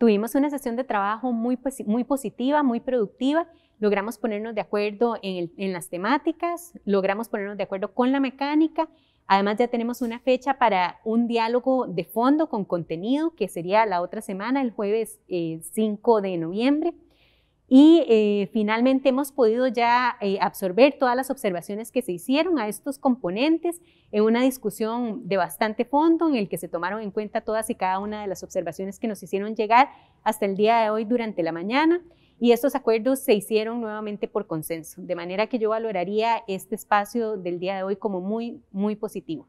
Tuvimos una sesión de trabajo muy, muy positiva, muy productiva. Logramos ponernos de acuerdo en, las temáticas, logramos ponernos de acuerdo con la mecánica. Además ya tenemos una fecha para un diálogo de fondo con contenido, que sería la otra semana, el jueves 5 eh, de noviembre. Y eh, finalmente hemos podido ya eh, absorber todas las observaciones que se hicieron a estos componentes en una discusión de bastante fondo en el que se tomaron en cuenta todas y cada una de las observaciones que nos hicieron llegar hasta el día de hoy durante la mañana. Y estos acuerdos se hicieron nuevamente por consenso, de manera que yo valoraría este espacio del día de hoy como muy, muy positivo.